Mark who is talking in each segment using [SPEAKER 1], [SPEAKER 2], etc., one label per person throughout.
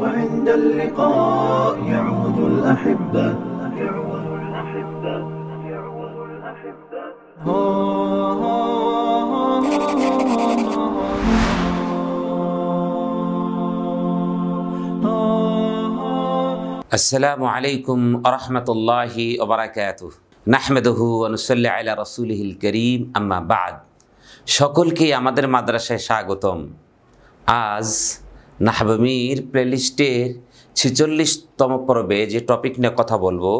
[SPEAKER 1] وعند اللقاء يعود الأحبة السلام عليكم ورحمة الله وبركاته نحمده ونصلي على رسوله الكريم أما بعد সকলকে আমাদের মাদ্রাসায় স্বাগতম আজ নাহবমির প্লেলিস্টের ছেচল্লিশতম পর্বে যে টপিক নিয়ে কথা বলবো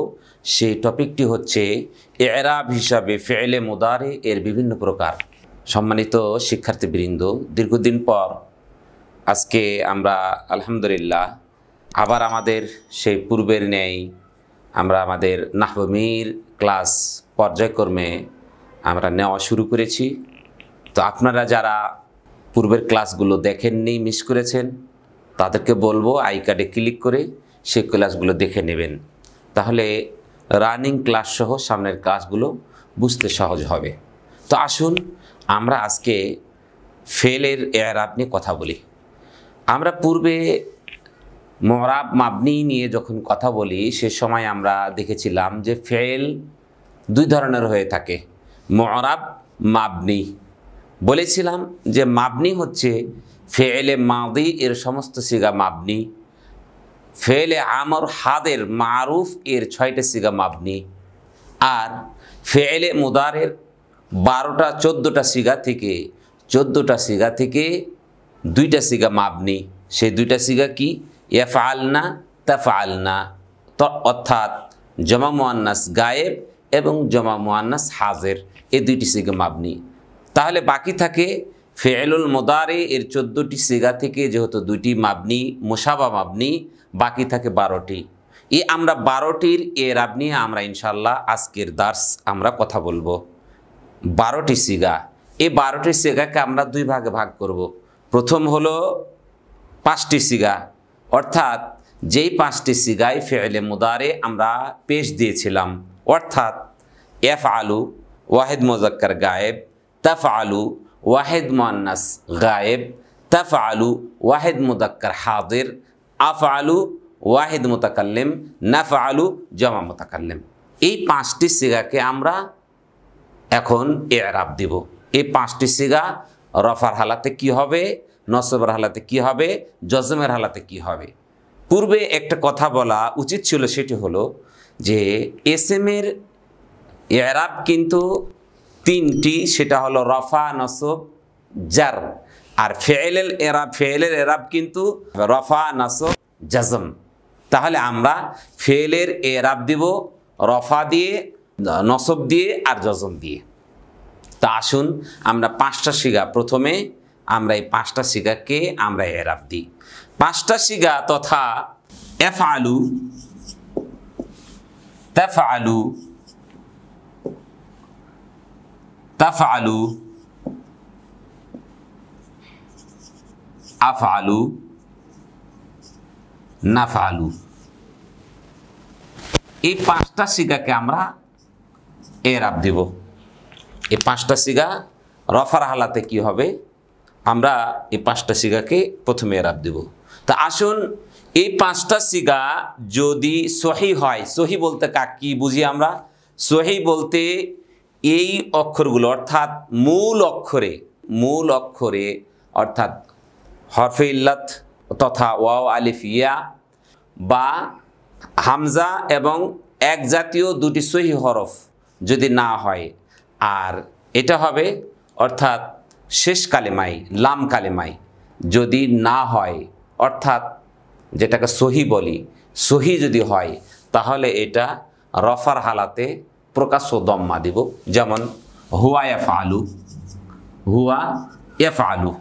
[SPEAKER 1] সেই টপিকটি হচ্ছে এরাব হিসাবে ফেলে মুদারে এর বিভিন্ন প্রকার সম্মানিত শিক্ষার্থীবৃন্দ দীর্ঘদিন পর আজকে আমরা আলহামদুলিল্লাহ আবার আমাদের সেই পূর্বের নেই আমরা আমাদের নাহবমির ক্লাস পর্যায়ক্রমে আমরা নেওয়া শুরু করেছি তো আপনারা যারা পূর্বের ক্লাসগুলো দেখেননি মিস করেছেন তাদেরকে বলবো আই কার্ডে ক্লিক করে সেই ক্লাসগুলো দেখে নেবেন তাহলে রানিং ক্লাস সহ সামনের কাজগুলো বুঝতে সহজ হবে তো আসুন আমরা আজকে ফেলের এরাব নিয়ে কথা বলি আমরা পূর্বে মরাব মাবনি নিয়ে যখন কথা বলি সে সময় আমরা দেখেছিলাম যে ফেল দুই ধরনের হয়ে থাকে মরাব মাবনি বলেছিলাম যে মাবনি হচ্ছে ফেলে মাদি এর সমস্ত সিগা মাবনি ফেলে আমর হাদের মারুফ এর ছয়টা সিগা মাবনি আর ফেলে মুদারের বারোটা চোদ্দোটা সিগা থেকে চোদ্দোটা সিগা থেকে দুইটা সিগা মাবনি সেই দুইটা সিগা কি এফ আলনা তাফ আলনা অর্থাৎ জমা মোয়ান্নাস গায়েব এবং জমা মোয়ান্নাস হাজের এই দুইটি সিগা মাবনি তাহলে বাকি থাকে ফেলুল মোদারে এর চোদ্দোটি সিগা থেকে যেহেতু দুটি মাবনি মোসাবা মাবনি বাকি থাকে বারোটি এ আমরা বারোটির এ রাব নিয়ে আমরা ইনশাল্লাহ আজকের দার্স আমরা কথা বলবো বারোটি সিগা এই বারোটি সিগাকে আমরা দুই ভাগে ভাগ করব। প্রথম হলো পাঁচটি সিগা অর্থাৎ যেই পাঁচটি সিগায় ফেয়েলে মুদারে আমরা পেশ দিয়েছিলাম অর্থাৎ এফ আলু ওয়াহেদ মোজাক্কার গায়েব তাফ আলু ওয়াহেদ মোয়ান্নাস গায়েব তাফা আলু ওয়াহেদ মুদাক্কার হাজির আলু ওয়াহেদ নাফা আলু জমা মোতাকাল্লেম এই পাঁচটি সিগাকে আমরা এখন এরাব দিব এই পাঁচটি সিগা রফার হালাতে কি হবে নসবের হালাতে কি হবে জজমের হালাতে কি হবে পূর্বে একটা কথা বলা উচিত ছিল সেটি হলো যে এস এম এর এরাব কিন্তু তিনটি সেটা হলো রফা নসব জার আর ফেলেল এরাব ফেলের এরাব কিন্তু রফা নসব জাজম তাহলে আমরা ফেলের এরাব দিব রফা দিয়ে নসব দিয়ে আর জজম দিয়ে তা আসুন আমরা পাঁচটা শিগা প্রথমে আমরা এই পাঁচটা শিগাকে আমরা এরাব দিই পাঁচটা শিগা তথা এফ আলু তেফ আলু তাফআলু আফআলু নাফআলু এই পাঁচটা সিগাকে আমরা এরাব দিব এই পাঁচটা সিগা রফার হালাতে কি হবে আমরা এই পাঁচটা সিগাকে প্রথমে এরাব দিব তা আসুন এই পাঁচটা সিগা যদি সহি হয় সহি বলতে কাক কি বুঝি আমরা সহি বলতে এই অক্ষরগুলো অর্থাৎ মূল অক্ষরে মূল অক্ষরে অর্থাৎ হরফে ইল্লাত তথা ওয়াও আলিফ ইয়া বা হামজা এবং এক জাতীয় দুটি সহি হরফ যদি না হয় আর এটা হবে অর্থাৎ শেষ কালেমাই লাম কালেমাই যদি না হয় অর্থাৎ যেটাকে সহি বলি সহি যদি হয় তাহলে এটা রফার হালাতে প্রকাশ্য দম্মা দিব যেমন হুয়া এফ আলু হুয়া এফ আলু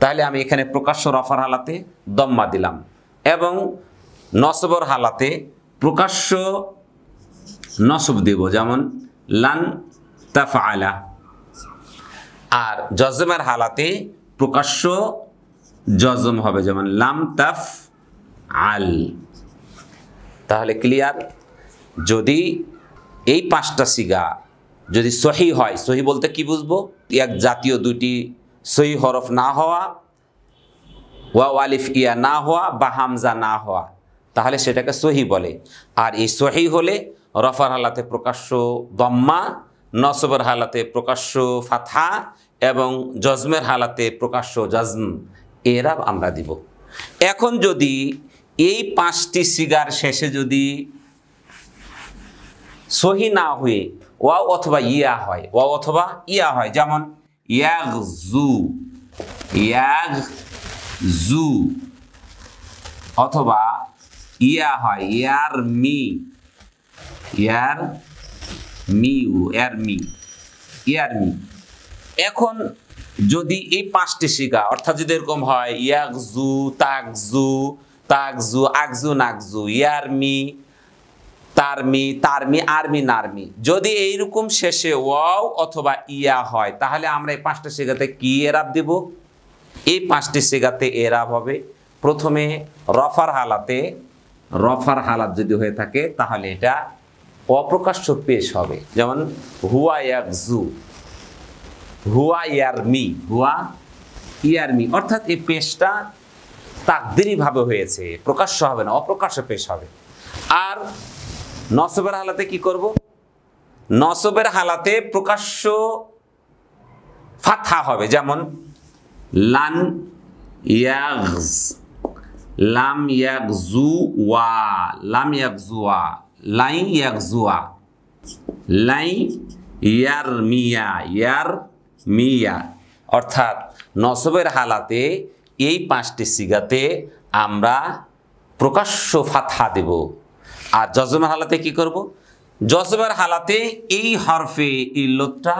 [SPEAKER 1] তাহলে আমি এখানে প্রকাশ্য রফার হালাতে দম্মা দিলাম এবং নসবর হালাতে প্রকাশ্য নসব দেব যেমন লান তাফা আলা আর জজমের হালাতে প্রকাশ্য জজম হবে যেমন লাম তাফ আল তাহলে ক্লিয়ার যদি এই পাঁচটা সিগা যদি সহি হয় সহি বলতে কি বুঝবো এক জাতীয় দুটি সহি হরফ না হওয়া ওয়া ওয়ালিফ ইয়া না হওয়া বা হামজা না হওয়া তাহলে সেটাকে সহি বলে আর এই সহি হলে রফার হালাতে প্রকাশ্য দম্মা নসবের হালাতে প্রকাশ্য ফাথা এবং জজমের হালাতে প্রকাশ্য জজম এরা আমরা দিব এখন যদি এই পাঁচটি সিগার শেষে যদি সহি না হয়ে ওয়া অথবা ইয়া হয় ওয়া অথবা ইয়া হয় যেমন ইয়াগ জু ইয়াগ জু অথবা ইয়া হয় ইয়ার মি ইয়ার মিউ ইয়ার মি ইয়ার মি এখন যদি এই পাঁচটি শিকা অর্থাৎ যদি এরকম হয় ইয়াকু তাকজু তাকজু আকজু নাকজু ইয়ারমি তারমি তারমি আর্মি নার্মি যদি এইরকম শেষে ওয়াও অথবা ইয়া হয় তাহলে আমরা এই পাঁচটা সেগাতে কি এরাব দেব এই পাঁচটি সেগাতে এরাব হবে প্রথমে রফার হালাতে রফার হালাত যদি হয়ে থাকে তাহলে এটা অপ্রকাশ্য পেশ হবে যেমন হুয়া ইয়াকজু হুয়া ইয়ারমি হুয়া ইয়ারমি অর্থাৎ এই পেশটা তাকদেরিভাবে হয়েছে প্রকাশ্য হবে না অপ্রকাশ্য পেশ হবে আর নসবের হালাতে কি করব নসবের হালাতে প্রকাশ্য ফাথা হবে যেমন লান ইয়াগজ লাম ইয়াগজুয়া লাম ইয়াগজুয়া লাইন ইয়াগজুয়া লাই ইয়ার মিয়া ইয়ার মিয়া অর্থাৎ নসবের হালাতে এই পাঁচটি সিগাতে আমরা প্রকাশ্য ফাথা দেব আর জজমের হালাতে কি করব জজমের হালাতে এই হরফে ইল্লতটা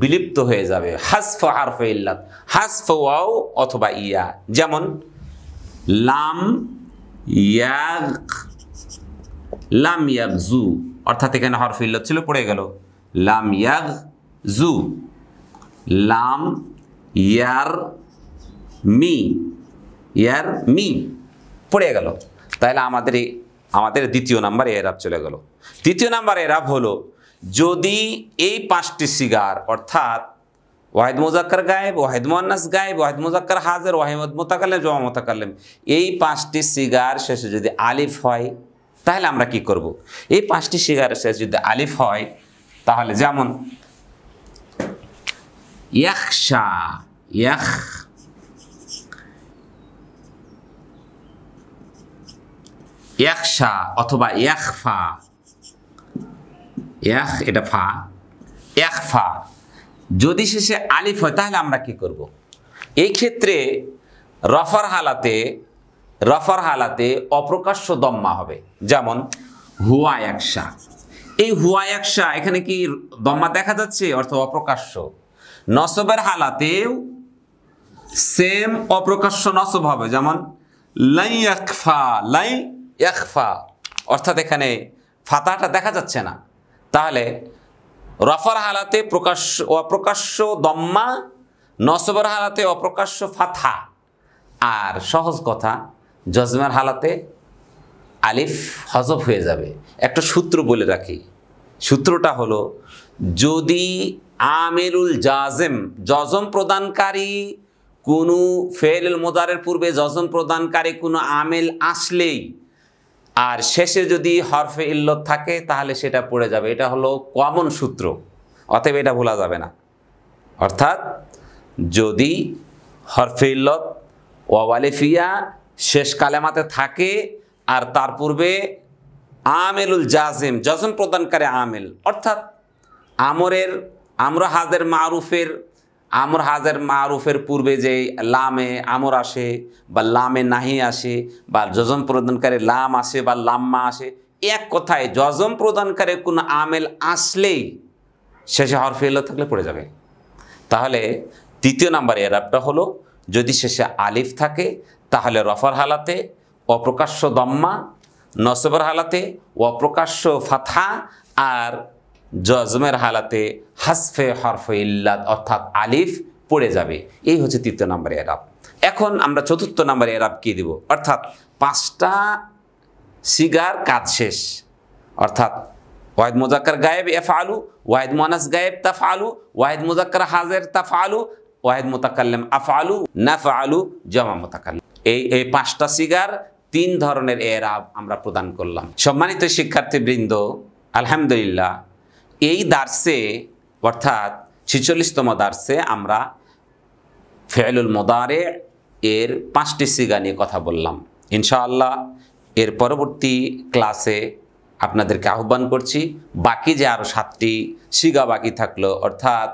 [SPEAKER 1] বিলুপ্ত হয়ে যাবে হাসফ হরফে ইল্লাত হাসফ ওয়াও অথবা ইয়া যেমন লাম ইয়াগ লাম ইয়াগ জু অর্থাৎ এখানে হরফে ইল্লত ছিল পড়ে গেল লাম ইয়াগ জু লাম ইয়ার মি ইয়ার মি পড়ে গেল তাহলে আমাদের আমাদের দ্বিতীয় নাম্বারে এরাব চলে গেল তৃতীয় নাম্বার এরাব হলো যদি এই পাঁচটি সিগার অর্থাৎ ওয়াহেদ মোজাক্কর গায়েব ওয়াহিদ মোয়ান্নাস গায়েব ওয়াহেদ মোজাক্কর হাজের ওয়াহিদ মোতাকালেম জমা মোতাকালেম এই পাঁচটি সিগার শেষে যদি আলিফ হয় তাহলে আমরা কি করব। এই পাঁচটি সিগারের শেষে যদি আলিফ হয় তাহলে যেমন ইয়াকশা ইয়াখ ইয়াকশা অথবা ইয়াকফা ইয়াক এটা ফা ইয়াকফা যদি শেষে আলিফ হয় তাহলে আমরা কি করব। এই ক্ষেত্রে রফার হালাতে রফার হালাতে অপ্রকাশ্য দম্মা হবে যেমন হুয়া একশা এই হুয়া একশা এখানে কি দম্মা দেখা যাচ্ছে অর্থ অপ্রকাশ্য নসবের হালাতেও সেম অপ্রকাশ্য নসব হবে যেমন লাই একফা লাই ইয়াকফা অর্থাৎ এখানে ফাতাটা দেখা যাচ্ছে না তাহলে রফার হালাতে প্রকাশ্য অপ্রকাশ্য দম্মা নসবর হালাতে অপ্রকাশ্য ফাথা আর সহজ কথা জজমার হালাতে আলিফ হজব হয়ে যাবে একটা সূত্র বলে রাখি সূত্রটা হলো যদি আমেরুল জাজেম জজম প্রদানকারী কোনো ফেল মোদারের পূর্বে জজম প্রদানকারী কোনো আমেল আসলেই আর শেষে যদি হরফে ইল্লত থাকে তাহলে সেটা পড়ে যাবে এটা হলো কমন সূত্র অতএব এটা ভোলা যাবে না অর্থাৎ যদি হরফে ইল্লত ওয়ালেফিয়া শেষ কালেমাতে থাকে আর তার পূর্বে আমেলুল জাজিম যজন প্রদানকারী আমেল অর্থাৎ আমরের আমরা হাজের মারুফের আমর হাজের মারুফের পূর্বে যে লামে আমর আসে বা লামে নাহি আসে বা যজম প্রদানকারী লাম আসে বা লাম্মা আসে এক কথায় যজম প্রদানকারী কোনো আমেল আসলেই শেষে হরফে এলো থাকলে পড়ে যাবে তাহলে তৃতীয় নাম্বার এরাবটা হলো যদি শেষে আলিফ থাকে তাহলে রফার হালাতে অপ্রকাশ্য দম্মা নসবর হালাতে অপ্রকাশ্য ফাথা আর জজমের হালাতে হাসফে হরফে ইল্লাদ অর্থাৎ আলিফ পড়ে যাবে এই হচ্ছে তৃতীয় নম্বরে এরাব এখন আমরা চতুর্থ নম্বরে এরাব কি দেব অর্থাৎ পাঁচটা সিগার কাজ শেষ অর্থাৎ ওয়াহেদ মুজাক্কার গায়েব এফ আলু ওয়াহেদ মানাস গায়েব তাফ আলু ওয়াহেদ মুজাক্কার হাজের তাফ আলু ওয়াহেদ মোতাকাল্লাম আফ আলু নাফ আলু জমা মোতাকাল্লাম এই এই পাঁচটা সিগার তিন ধরনের এরাব আমরা প্রদান করলাম সম্মানিত শিক্ষার্থীবৃন্দ আলহামদুলিল্লাহ এই দার্সে অর্থাৎ ছিচল্লিশতম দার্সে আমরা ফেলুল মোদারে এর পাঁচটি সিগা নিয়ে কথা বললাম ইনশাআল্লাহ এর পরবর্তী ক্লাসে আপনাদেরকে আহ্বান করছি বাকি যে আরও সাতটি সিগা বাকি থাকলো অর্থাৎ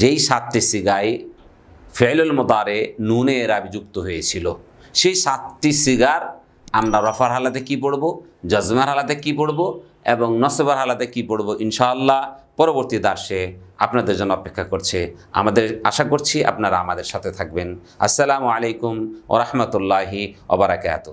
[SPEAKER 1] যেই সাতটি সিগায় ফেলুল মোদারে নুনে এর আবিযুক্ত হয়েছিল সেই সাতটি সিগার আমরা রফার হালাতে কি পড়ব জজমার হালাতে কি পড়ব এবং নসবর হালাতে কি পড়ব ইনশাআল্লাহ পরবর্তী দাসে আপনাদের জন্য অপেক্ষা করছে আমাদের আশা করছি আপনারা আমাদের সাথে থাকবেন আসসালামু আলাইকুম ওরহমতুল্লাহি ওবরাকাত